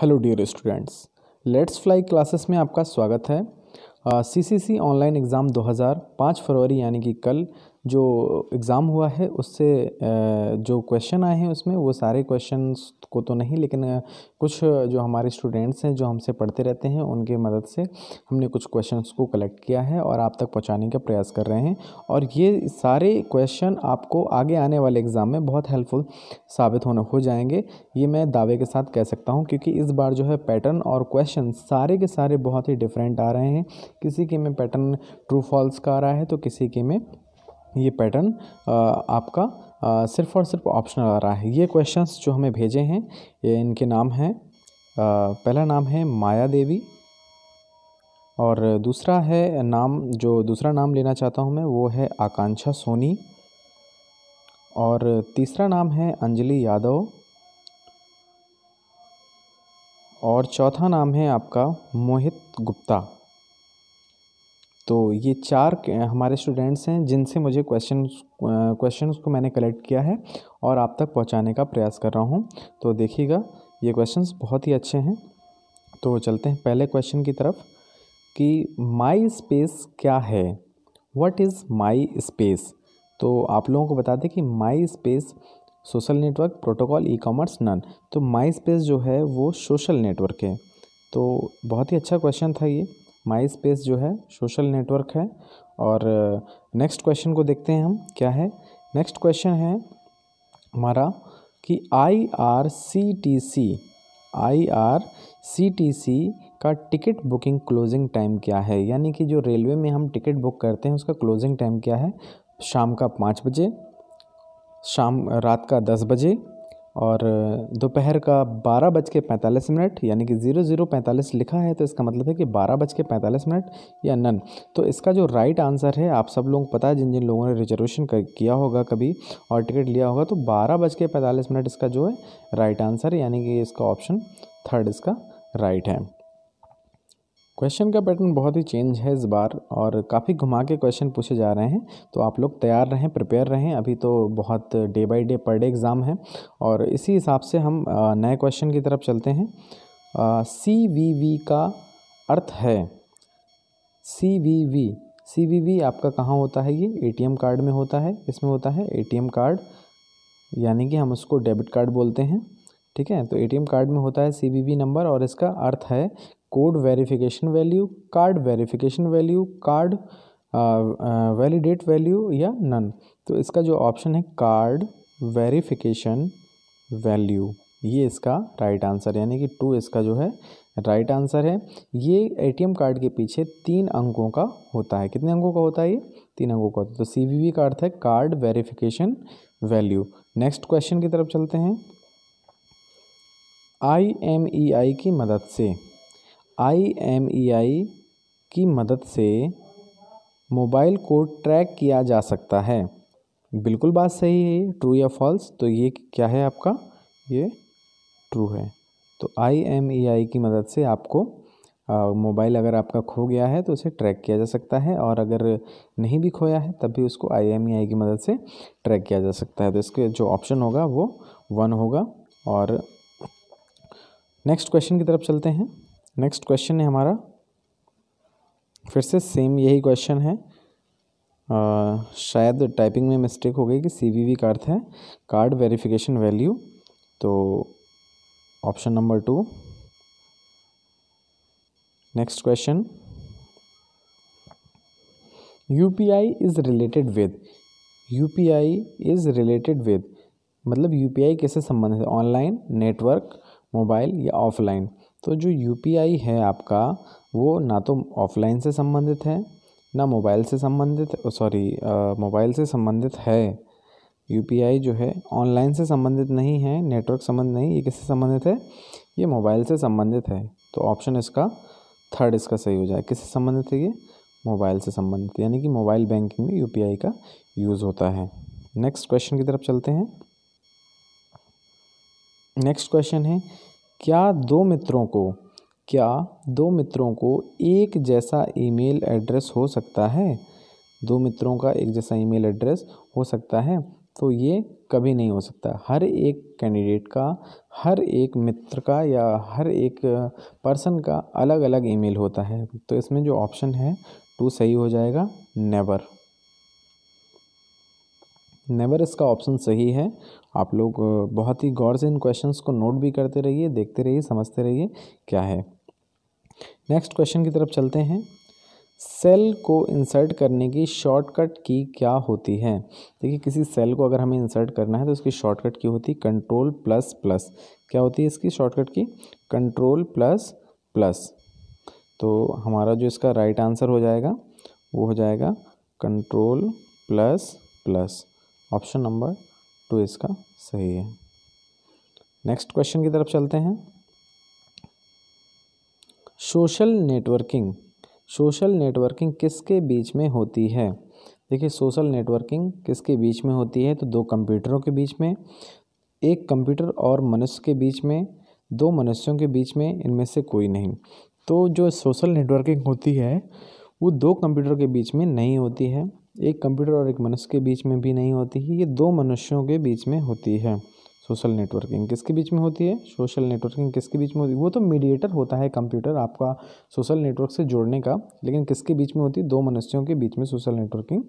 hello dear students let's fly classes में आपका स्वागत है सी सी सी ऑनलाइन एग्ज़ाम 2005 फरवरी यानी कि कल जो एग्ज़ाम हुआ है उससे जो क्वेश्चन आए हैं उसमें वो सारे क्वेश्चन को तो नहीं लेकिन कुछ जो हमारे स्टूडेंट्स हैं जो हमसे पढ़ते रहते हैं उनके मदद से हमने कुछ क्वेश्चंस को कलेक्ट किया है और आप तक पहुंचाने का प्रयास कर रहे हैं और ये सारे क्वेश्चन आपको आगे आने वाले एग्ज़ाम में बहुत हेल्पफुल साबित होने हो जाएंगे ये मैं दावे के साथ कह सकता हूँ क्योंकि इस बार जो है पैटर्न और क्वेश्चन सारे के सारे बहुत ही डिफरेंट आ रहे हैं किसी के में पैटर्न ट्रू फॉल्स का आ रहा है तो किसी के में ये पैटर्न आपका सिर्फ और सिर्फ ऑप्शनल आ रहा है ये क्वेश्चंस जो हमें भेजे हैं ये इनके नाम हैं पहला नाम है माया देवी और दूसरा है नाम जो दूसरा नाम लेना चाहता हूँ मैं वो है आकांक्षा सोनी और तीसरा नाम है अंजलि यादव और चौथा नाम है आपका मोहित गुप्ता तो ये चार हमारे स्टूडेंट्स हैं जिनसे मुझे क्वेश्चन क्वेश्चन को मैंने कलेक्ट किया है और आप तक पहुंचाने का प्रयास कर रहा हूं तो देखिएगा ये क्वेश्चंस बहुत ही अच्छे हैं तो चलते हैं पहले क्वेश्चन की तरफ कि माई स्पेस क्या है व्हाट इज़ माई स्पेस तो आप लोगों को बता दें कि MySpace social network protocol e commerce none तो माई स्पेस जो है वो सोशल नेटवर्क है तो बहुत ही अच्छा क्वेश्चन था ये माई स्पेस जो है सोशल नेटवर्क है और नेक्स्ट क्वेश्चन को देखते हैं हम क्या है नेक्स्ट क्वेश्चन है हमारा कि I R C T C I R C T C का टिकट बुकिंग क्लोजिंग टाइम क्या है यानी कि जो रेलवे में हम टिकट बुक करते हैं उसका क्लोजिंग टाइम क्या है शाम का पाँच बजे शाम रात का दस बजे और दोपहर का बारह बज के पैंतालीस मिनट यानी कि ज़ीरो ज़ीरो पैंतालीस लिखा है तो इसका मतलब है कि बारह बज के पैंतालीस मिनट या नन तो इसका जो राइट आंसर है आप सब लोगों को पता है जिन जिन लोगों ने रिजर्वेशन किया होगा कभी और टिकट लिया होगा तो बारह बज के पैंतालीस मिनट इसका जो है राइट आंसर यानी कि इसका ऑप्शन थर्ड इसका राइट है क्वेश्चन का पैटर्न बहुत ही चेंज है इस बार और काफ़ी घुमा के क्वेश्चन पूछे जा रहे हैं तो आप लोग तैयार रहें प्रिपेयर रहें अभी तो बहुत डे बाई डे पर डे एग्ज़ाम है और इसी हिसाब से हम नए क्वेश्चन की तरफ चलते हैं सी वी वी का अर्थ है C V V C V V आपका कहाँ होता है ये एम कार्ड में होता है इसमें होता है एम कार्ड यानी कि हम उसको डेबिट कार्ड बोलते हैं ठीक है तो एटीएम कार्ड में होता है सीवीवी नंबर और इसका अर्थ है code verification value card verification value card validate value या नन तो इसका जो ऑप्शन है कार्ड वेरिफिकेशन वैल्यू ये इसका राइट आंसर यानी कि टू इसका जो है राइट आंसर है ये एटीएम कार्ड के पीछे तीन अंकों का होता है कितने अंकों का होता है ये तीन अंकों का होता है तो सीवीवी का अर्थ है card verification value next question की तरफ चलते हैं आईएमईआई की मदद से आई.एम.ई.आई की मदद से मोबाइल को ट्रैक किया जा सकता है बिल्कुल बात सही है ट्रू या फॉल्स तो ये क्या है आपका ये ट्रू है तो आई की मदद से आपको मोबाइल अगर आपका खो गया है तो उसे ट्रैक किया जा सकता है और अगर नहीं भी खोया है तब भी उसको आई की मदद से ट्रैक किया जा सकता है तो इसके जो ऑप्शन होगा वो वन होगा और नेक्स्ट क्वेश्चन की तरफ चलते हैं नेक्स्ट क्वेश्चन है हमारा फिर से सेम यही क्वेश्चन है आ, शायद टाइपिंग में मिस्टेक हो गई कि सी वी वी का अर्थ है कार्ड वेरिफिकेशन वैल्यू तो option number two next question U P I is related with U P I is related with मतलब यू पी आई कैसे संबंधित है ऑनलाइन नेटवर्क मोबाइल या ऑफलाइन तो जो यू है आपका वो ना तो ऑफलाइन से संबंधित है ना मोबाइल से संबंधित सॉरी मोबाइल से संबंधित है यू जो है ऑनलाइन से संबंधित नहीं है नेटवर्क संबंध नहीं ये किससे संबंधित है ये मोबाइल से संबंधित है तो ऑप्शन इसका थर्ड इसका सही हो जाए किससे संबंधित है ये मोबाइल से संबंधित यानी कि मोबाइल बैंकिंग में यू का यूज़ होता है नेक्स्ट क्वेश्चन की तरफ चलते हैं नेक्स्ट क्वेश्चन है क्या दो मित्रों को क्या दो मित्रों को एक जैसा ईमेल एड्रेस हो सकता है दो मित्रों का एक जैसा ईमेल एड्रेस हो सकता है तो ये कभी नहीं हो सकता हर एक कैंडिडेट का हर एक मित्र का या हर एक पर्सन का अलग अलग ईमेल होता है तो इसमें जो ऑप्शन है टू सही हो जाएगा नेवर नेवर इसका ऑप्शन सही है आप लोग बहुत ही गौर से इन क्वेश्चंस को नोट भी करते रहिए देखते रहिए समझते रहिए क्या है नेक्स्ट क्वेश्चन की तरफ चलते हैं सेल को इंसर्ट करने की शॉर्टकट की क्या होती है देखिए किसी सेल को अगर हमें इंसर्ट करना है तो उसकी शॉर्टकट की होती है कंट्रोल प्लस प्लस क्या होती है इसकी शॉर्टकट की कंट्रोल प्लस प्लस तो हमारा जो इसका राइट आंसर हो जाएगा वो हो जाएगा control plus plus option number two तो इसका सही है नेक्स्ट क्वेश्चन की तरफ चलते हैं सोशल नेटवर्किंग सोशल नेटवर्किंग किसके बीच में होती है देखिए सोशल नेटवर्किंग किसके बीच में होती है तो दो कंप्यूटरों के बीच में एक कंप्यूटर और मनुष्य के बीच में दो मनुष्यों के बीच में इनमें से कोई नहीं तो जो सोशल नेटवर्किंग होती है वो दो कंप्यूटर के बीच में नहीं होती है एक कंप्यूटर और एक मनुष्य के बीच में भी नहीं होती है ये दो मनुष्यों के बीच में होती है सोशल नेटवर्किंग किसके बीच में होती है सोशल नेटवर्किंग किसके बीच में होती है वो तो मीडिएटर होता है कंप्यूटर आपका सोशल नेटवर्क से जोड़ने का लेकिन किसके बीच में होती है दो मनुष्यों के बीच में सोशल नेटवर्किंग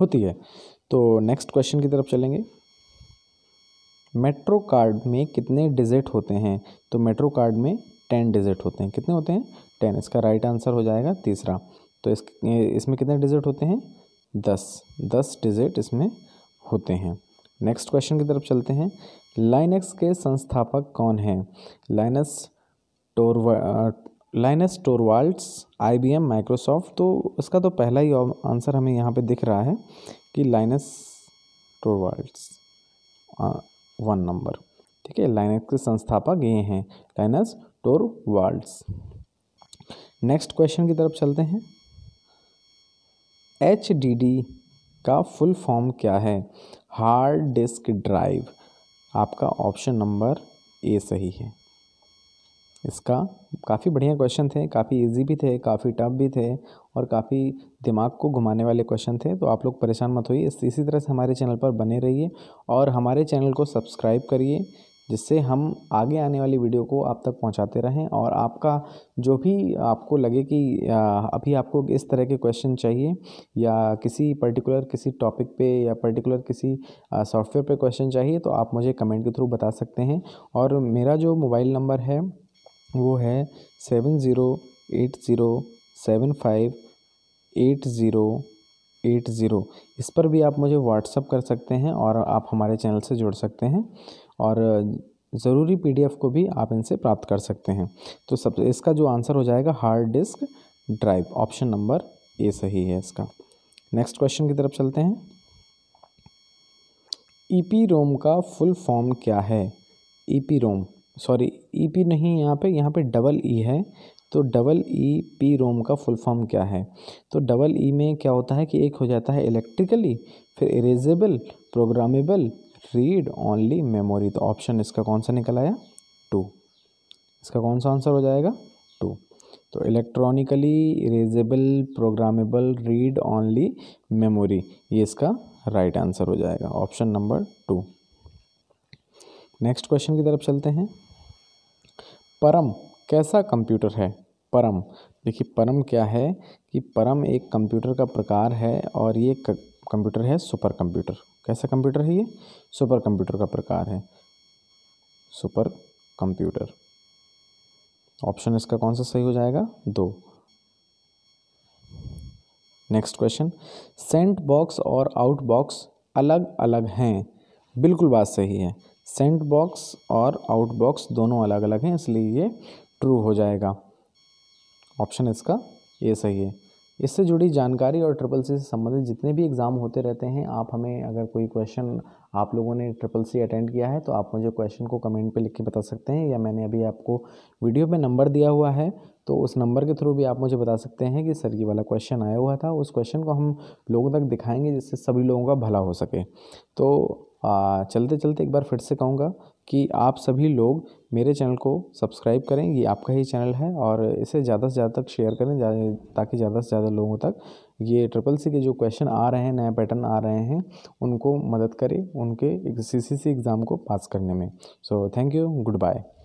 होती है तो नेक्स्ट क्वेश्चन की तरफ चलेंगे मेट्रो कार्ड में कितने डिजिट होते हैं तो मेट्रो कार्ड में टेन डिजिट होते हैं कितने होते हैं टेन इसका राइट आंसर हो जाएगा तीसरा तो इस इसमें कितने डिजिट होते हैं दस दस डिजिट इसमें होते हैं नेक्स्ट क्वेश्चन की तरफ चलते हैं लाइनक्स के संस्थापक कौन हैं लाइनस टोरवा लाइनस टोरवाल्ड्स आईबीएम माइक्रोसॉफ्ट तो इसका तो पहला ही आंसर हमें यहाँ पे दिख रहा है कि लाइनस टोरवाल्ट्स वन नंबर ठीक है लाइनक्स के संस्थापक ये हैं लाइनस टोरवाल्ट्स नेक्स्ट क्वेश्चन की तरफ चलते हैं एच का फुल फॉर्म क्या है हार्ड डिस्क ड्राइव आपका ऑप्शन नंबर ए सही है इसका काफ़ी बढ़िया क्वेश्चन थे काफ़ी इजी भी थे काफ़ी टफ भी थे और काफ़ी दिमाग को घुमाने वाले क्वेश्चन थे तो आप लोग परेशान मत होइए इसी तरह से हमारे चैनल पर बने रहिए और हमारे चैनल को सब्सक्राइब करिए जिससे हम आगे आने वाली वीडियो को आप तक पहुंचाते रहें और आपका जो भी आपको लगे कि अभी आपको इस तरह के क्वेश्चन चाहिए या किसी पर्टिकुलर किसी टॉपिक पे या पर्टिकुलर किसी सॉफ्टवेयर पे क्वेश्चन चाहिए तो आप मुझे कमेंट के थ्रू बता सकते हैं और मेरा जो मोबाइल नंबर है वो है seven zero eight zero seven five eight zero eight zero इस पर भी आप मुझे व्हाट्सअप कर सकते हैं और आप हमारे चैनल से जुड़ सकते हैं और ज़रूरी पीडीएफ को भी आप इनसे प्राप्त कर सकते हैं तो सब इसका जो आंसर हो जाएगा hard disk drive option number A सही है इसका नेक्स्ट क्वेश्चन की तरफ चलते हैं ईपी रोम का फुल फॉर्म क्या है ईपी रोम सॉरी ईपी नहीं यहाँ पे यहाँ पे डबल ई है तो डबल ई पी रोम का फुल फॉर्म क्या है तो डबल ई में क्या होता है कि एक हो जाता है इलेक्ट्रिकली फिर erasable programmable read only memory तो ऑप्शन इसका कौन सा निकल आया टू इसका कौन सा आंसर हो जाएगा टू तो electronically erasable programmable read only memory ये इसका राइट right आंसर हो जाएगा option number two next question की तरफ चलते हैं परम कैसा कंप्यूटर है परम देखिए परम क्या है कि परम एक कंप्यूटर का प्रकार है और ये कंप्यूटर है सुपर कंप्यूटर कैसा कंप्यूटर है ये सुपर कंप्यूटर का प्रकार है सुपर कंप्यूटर ऑप्शन इसका कौन सा सही हो जाएगा दो नेक्स्ट क्वेश्चन सेंट बॉक्स और आउट बॉक्स अलग अलग हैं बिल्कुल बात सही है सेंट बॉक्स और आउट बॉक्स दोनों अलग अलग हैं इसलिए ये ट्रू हो जाएगा ऑप्शन इसका ये सही है इससे जुड़ी जानकारी और ट्रिपल सी से संबंधित जितने भी एग्ज़ाम होते रहते हैं आप हमें अगर कोई क्वेश्चन आप लोगों ने ट्रिपल सी अटेंड किया है तो आप मुझे क्वेश्चन को कमेंट पे लिख के बता सकते हैं या मैंने अभी आपको वीडियो में नंबर दिया हुआ है तो उस नंबर के थ्रू भी आप मुझे बता सकते हैं कि सर ये वाला क्वेश्चन आया हुआ था उस क्वेश्चन को हम लोगों तक दिखाएंगे जिससे सभी लोगों का भला हो सके तो चलते चलते एक बार फिर से कहूँगा कि आप सभी लोग मेरे चैनल को सब्सक्राइब करें ये आपका ही चैनल है और इसे ज़्यादा से ज़्यादा तक शेयर करें ताकि ज़्यादा से ज़्यादा लोगों तक ये ट्रिपल सी के जो क्वेश्चन आ रहे हैं नए पैटर्न आ रहे हैं उनको मदद करें उनके सी सी सी एग्ज़ाम को पास करने में so thank you good bye